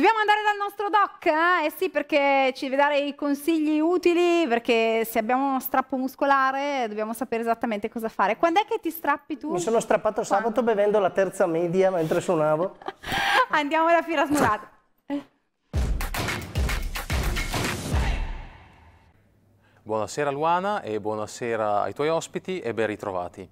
Dobbiamo andare dal nostro doc? Eh? eh sì, perché ci deve dare i consigli utili, perché se abbiamo uno strappo muscolare dobbiamo sapere esattamente cosa fare. Quando è che ti strappi tu? Mi sono strappato Quando? sabato bevendo la terza media mentre suonavo. Andiamo da Firas Murata. Buonasera Luana e buonasera ai tuoi ospiti e ben ritrovati.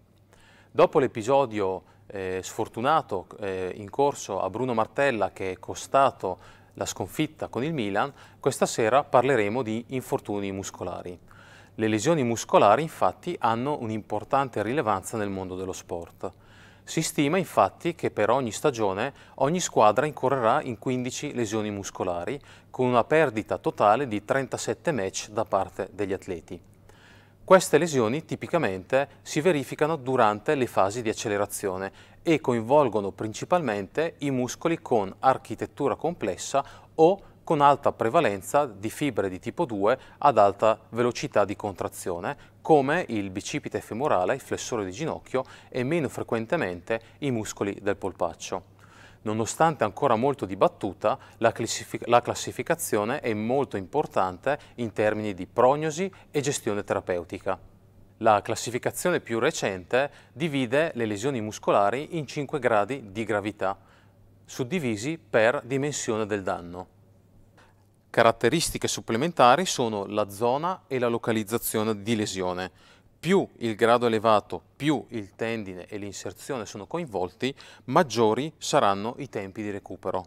Dopo l'episodio eh, sfortunato eh, in corso a Bruno Martella che è costato la sconfitta con il Milan, questa sera parleremo di infortuni muscolari. Le lesioni muscolari infatti hanno un'importante rilevanza nel mondo dello sport. Si stima infatti che per ogni stagione ogni squadra incorrerà in 15 lesioni muscolari, con una perdita totale di 37 match da parte degli atleti. Queste lesioni tipicamente si verificano durante le fasi di accelerazione e coinvolgono principalmente i muscoli con architettura complessa o con alta prevalenza di fibre di tipo 2 ad alta velocità di contrazione, come il bicipite femorale, il flessore di ginocchio e meno frequentemente i muscoli del polpaccio. Nonostante ancora molto dibattuta, la, classific la classificazione è molto importante in termini di prognosi e gestione terapeutica. La classificazione più recente divide le lesioni muscolari in 5 gradi di gravità, suddivisi per dimensione del danno. Caratteristiche supplementari sono la zona e la localizzazione di lesione, più il grado elevato, più il tendine e l'inserzione sono coinvolti, maggiori saranno i tempi di recupero.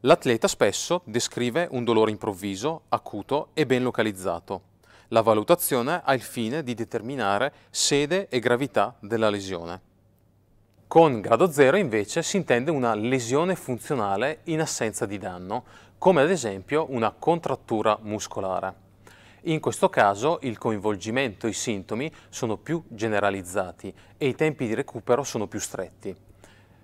L'atleta spesso descrive un dolore improvviso, acuto e ben localizzato. La valutazione ha il fine di determinare sede e gravità della lesione. Con grado 0 invece si intende una lesione funzionale in assenza di danno, come ad esempio una contrattura muscolare. In questo caso il coinvolgimento e i sintomi sono più generalizzati e i tempi di recupero sono più stretti.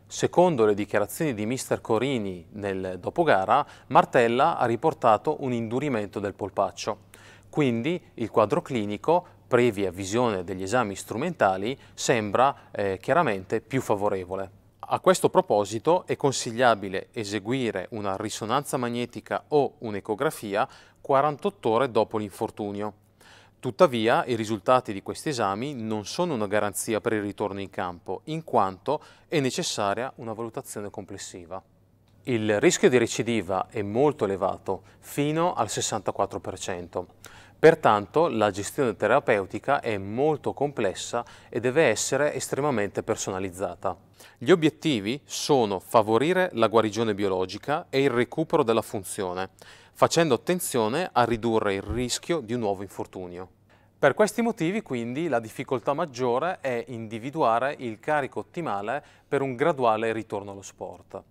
Secondo le dichiarazioni di Mr. Corini nel dopogara, Martella ha riportato un indurimento del polpaccio. Quindi il quadro clinico, previa visione degli esami strumentali, sembra eh, chiaramente più favorevole. A questo proposito è consigliabile eseguire una risonanza magnetica o un'ecografia 48 ore dopo l'infortunio. Tuttavia, i risultati di questi esami non sono una garanzia per il ritorno in campo, in quanto è necessaria una valutazione complessiva il rischio di recidiva è molto elevato, fino al 64%. Pertanto la gestione terapeutica è molto complessa e deve essere estremamente personalizzata. Gli obiettivi sono favorire la guarigione biologica e il recupero della funzione, facendo attenzione a ridurre il rischio di un nuovo infortunio. Per questi motivi quindi la difficoltà maggiore è individuare il carico ottimale per un graduale ritorno allo sport.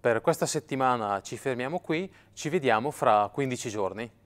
Per questa settimana ci fermiamo qui, ci vediamo fra 15 giorni.